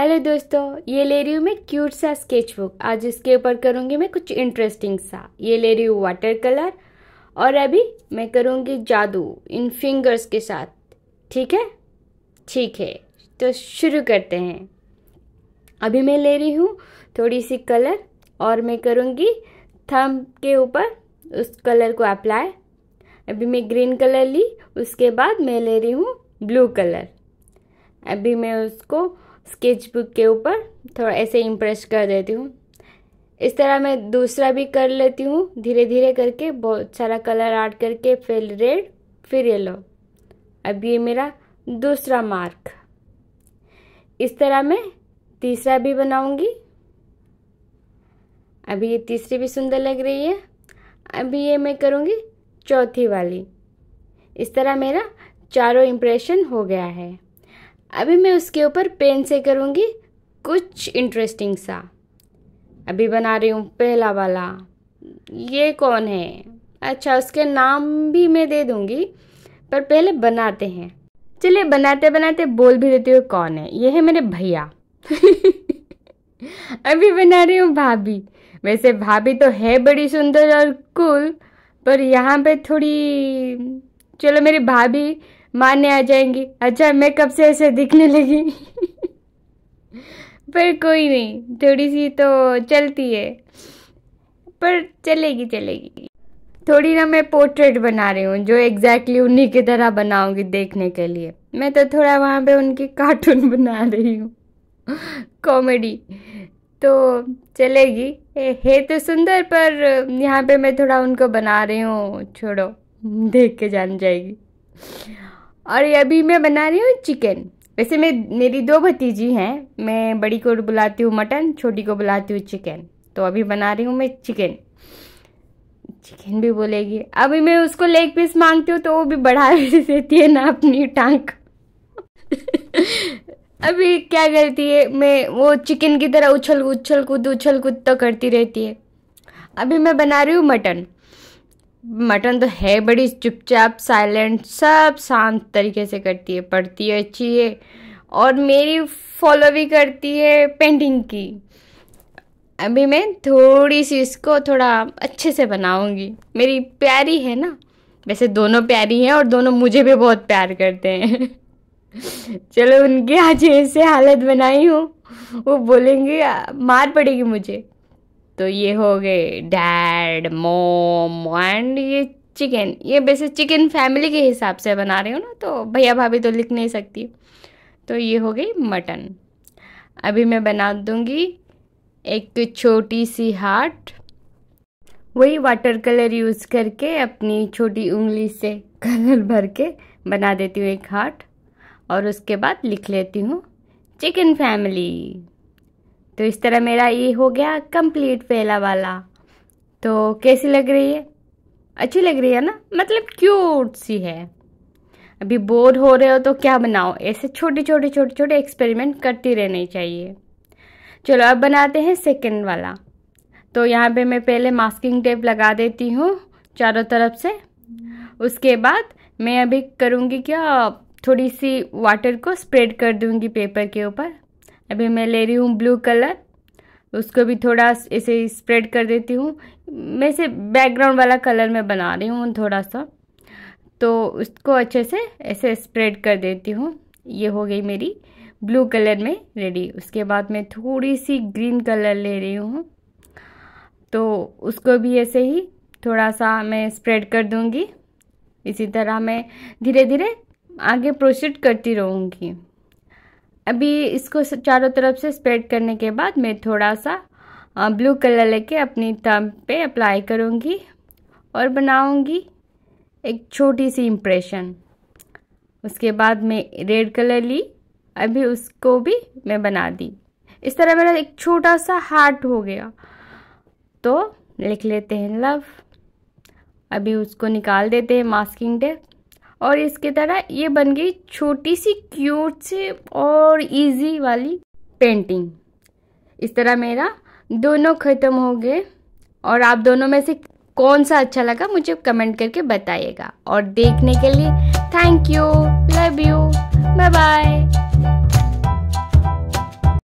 hello दोस्तों ये ले रही हूँ मैं क्यूट सा स्केच बुक आज इसके ऊपर करूँगी मैं कुछ इंटरेस्टिंग सा ये ले रही हूँ वाटर कलर और अभी मैं करूँगी जादू इन फिंगर्स के साथ ठीक है ठीक है तो शुरू करते हैं अभी मैं ले रही हूँ थोड़ी सी कलर और मैं करूँगी थम के ऊपर उस कलर को अप्लाई अभी मैं ग्रीन कलर ली उसके बाद मैं ले रही हूँ ब्लू कलर अभी मैं उसको स्केच बुक के ऊपर थोड़ा ऐसे इम्प्रेस कर देती हूँ इस तरह मैं दूसरा भी कर लेती हूँ धीरे धीरे करके बहुत सारा कलर आर्ट करके फिर रेड फिर येलो अब ये मेरा दूसरा मार्क इस तरह मैं तीसरा भी बनाऊंगी अभी ये तीसरी भी सुंदर लग रही है अभी ये मैं करूँगी चौथी वाली इस तरह मेरा चारों इम्प्रेशन हो गया है अभी मैं उसके ऊपर पेन से करूँगी कुछ इंटरेस्टिंग सा अभी बना रही हूँ पहला वाला ये कौन है अच्छा उसके नाम भी मैं दे दूँगी पर पहले बनाते हैं चलिए बनाते बनाते बोल भी देती हूँ कौन है ये है मेरे भैया अभी बना रही हूँ भाभी वैसे भाभी तो है बड़ी सुंदर और कूल पर यहाँ पे थोड़ी चलो मेरी भाभी मारने आ जाएंगी अच्छा मैं कब से ऐसे दिखने लगी पर कोई नहीं थोड़ी सी तो चलती है पर चलेगी चलेगी थोड़ी ना मैं पोर्ट्रेट बना रही हूँ जो एग्जैक्टली exactly उन्हीं की तरह बनाऊंगी देखने के लिए मैं तो थोड़ा वहाँ पे उनकी कार्टून बना रही हूँ कॉमेडी तो चलेगी है तो सुंदर पर यहाँ पे मैं थोड़ा उनको बना रही हूँ छोड़ो देख के जान जाएगी और अभी मैं बना रही हूँ चिकन वैसे मैं मेरी दो भतीजी हैं मैं बड़ी को बुलाती हूँ मटन छोटी को बुलाती हूँ चिकन तो अभी बना रही हूँ मैं चिकन चिकन भी बोलेगी अभी मैं उसको लेग पीस मांगती हूँ तो वो भी बढ़ा देती है ना अपनी टांग अभी क्या करती है मैं वो चिकन की तरह उछल उछल कूद उछल कूद तो करती रहती है अभी मैं बना रही हूँ मटन मटन तो है बड़ी चुपचाप साइलेंट सब शांत तरीके से करती है पढ़ती है अच्छी है और मेरी फॉलो भी करती है पेंटिंग की अभी मैं थोड़ी सी इसको थोड़ा अच्छे से बनाऊंगी मेरी प्यारी है ना वैसे दोनों प्यारी हैं और दोनों मुझे भी बहुत प्यार करते हैं चलो उनकी आज ऐसे हालत बनाई हूँ वो बोलेंगे मार पड़ेगी मुझे तो ये हो गए डैड मोम एंड ये चिकन ये वैसे चिकन फैमिली के हिसाब से बना रहे हो ना तो भैया भाभी तो लिख नहीं सकती तो ये हो गई मटन अभी मैं बना दूँगी एक छोटी सी हार्ट वही वाटर कलर यूज़ करके अपनी छोटी उंगली से कलर भर के बना देती हूँ एक हार्ट और उसके बाद लिख लेती हूँ चिकन फैमिली तो इस तरह मेरा ये हो गया कंप्लीट पहला वाला तो कैसी लग रही है अच्छी लग रही है ना मतलब क्यूट सी है अभी बोर हो रहे हो तो क्या बनाओ ऐसे छोटे छोटे छोटे छोटे एक्सपेरिमेंट करती रहनी चाहिए चलो अब बनाते हैं सेकंड वाला तो यहाँ पे मैं पहले मास्किंग टेप लगा देती हूँ चारों तरफ से उसके बाद मैं अभी करूँगी क्या थोड़ी सी वाटर को स्प्रेड कर दूँगी पेपर के ऊपर अभी मैं ले रही हूँ ब्लू कलर उसको भी थोड़ा ऐसे स्प्रेड कर देती हूँ मैं से बैकग्राउंड वाला कलर मैं बना रही हूँ थोड़ा सा तो उसको अच्छे से ऐसे स्प्रेड कर देती हूँ ये हो गई मेरी ब्लू कलर में रेडी उसके बाद मैं थोड़ी सी ग्रीन कलर ले रही हूँ तो उसको भी ऐसे ही थोड़ा सा मैं स्प्रेड कर दूँगी इसी तरह मैं धीरे धीरे आगे प्रोसीड करती रहूँगी अभी इसको चारों तरफ से स्प्रेड करने के बाद मैं थोड़ा सा ब्लू कलर लेके अपनी थम पे अप्लाई करूँगी और बनाऊँगी एक छोटी सी इम्प्रेशन उसके बाद मैं रेड कलर ली अभी उसको भी मैं बना दी इस तरह मेरा एक छोटा सा हार्ट हो गया तो लिख लेते हैं लव अभी उसको निकाल देते हैं मास्किंग टेप और इसके तरह ये बन गई छोटी सी क्यूट सी और इजी वाली पेंटिंग इस तरह मेरा दोनों ख़त्म हो गए और आप दोनों में से कौन सा अच्छा लगा मुझे कमेंट करके बताइएगा और देखने के लिए thank you love you bye bye